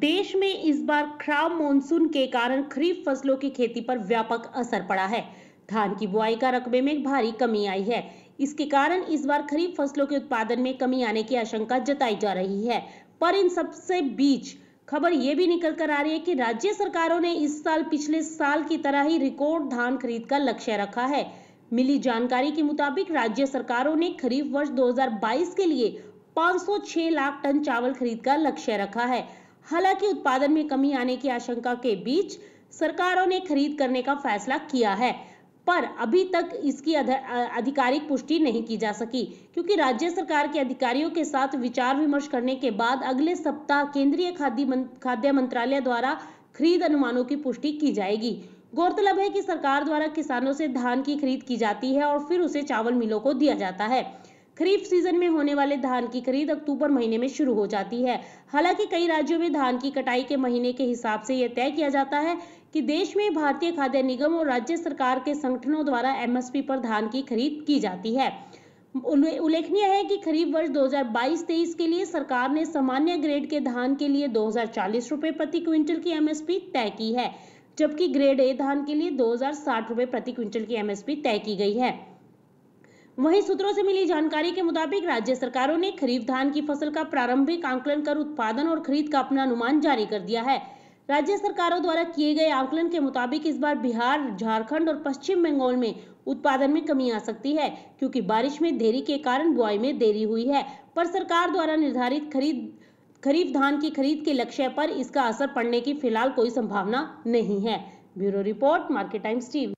देश में इस बार खराब मानसून के कारण खरीफ फसलों की खेती पर व्यापक असर पड़ा है धान की बुआई का रकबे में भारी कमी आई है इसके कारण इस बार खरीफ फसलों के उत्पादन में कमी आने की आशंका जताई जा रही है पर इन सबसे बीच खबर ये भी निकल कर आ रही है कि राज्य सरकारों ने इस साल पिछले साल की तरह ही रिकॉर्ड धान खरीद का लक्ष्य रखा है मिली जानकारी के मुताबिक राज्य सरकारों ने खरीफ वर्ष 2022 के लिए 506 लाख टन चावल खरीद का लक्ष्य रखा है हालांकि उत्पादन में कमी आने की आशंका के बीच सरकारों ने खरीद करने का फैसला किया है पर अभी तक इसकी आधिकारिक पुष्टि नहीं की जा सकी क्योंकि राज्य सरकार के अधिकारियों के साथ विचार विमर्श करने के बाद अगले सप्ताह केंद्रीय खाद्य खाद्य मंत्रालय द्वारा खरीद अनुमानों की पुष्टि की जाएगी गौरतलब है कि सरकार द्वारा किसानों से धान की खरीद की जाती है और फिर उसे चावल मिलों को दिया जाता है खरीफ सीजन में होने वाले धान की खरीद अक्टूबर महीने में शुरू हो जाती है हालांकि कई राज्यों में धान की कटाई के महीने के हिसाब से यह तय किया जाता है कि देश में भारतीय खाद्य निगम और राज्य सरकार के संगठनों द्वारा एमएसपी पर धान की खरीद की जाती है उल्लेखनीय है कि खरीफ वर्ष 2022-23 के लिए सरकार ने सामान्य ग्रेड के धान के लिए दो रुपए प्रति क्विंटल की एमएसपी तय की है जबकि ग्रेड ए धान के लिए दो रुपए प्रति क्विंटल की एमएसपी तय की गई है वहीं सूत्रों से मिली जानकारी के मुताबिक राज्य सरकारों ने खरीफ धान की फसल का प्रारंभिक आंकलन कर उत्पादन और खरीद का अपना अनुमान जारी कर दिया है राज्य सरकारों द्वारा किए गए आंकलन के मुताबिक इस बार बिहार झारखंड और पश्चिम बंगाल में उत्पादन में कमी आ सकती है क्योंकि बारिश में देरी के कारण बुआई में देरी हुई है पर सरकार द्वारा निर्धारित खरीद खरीफ धान की खरीद के लक्ष्य पर इसका असर पड़ने की फिलहाल कोई संभावना नहीं है bureau report Market Times TV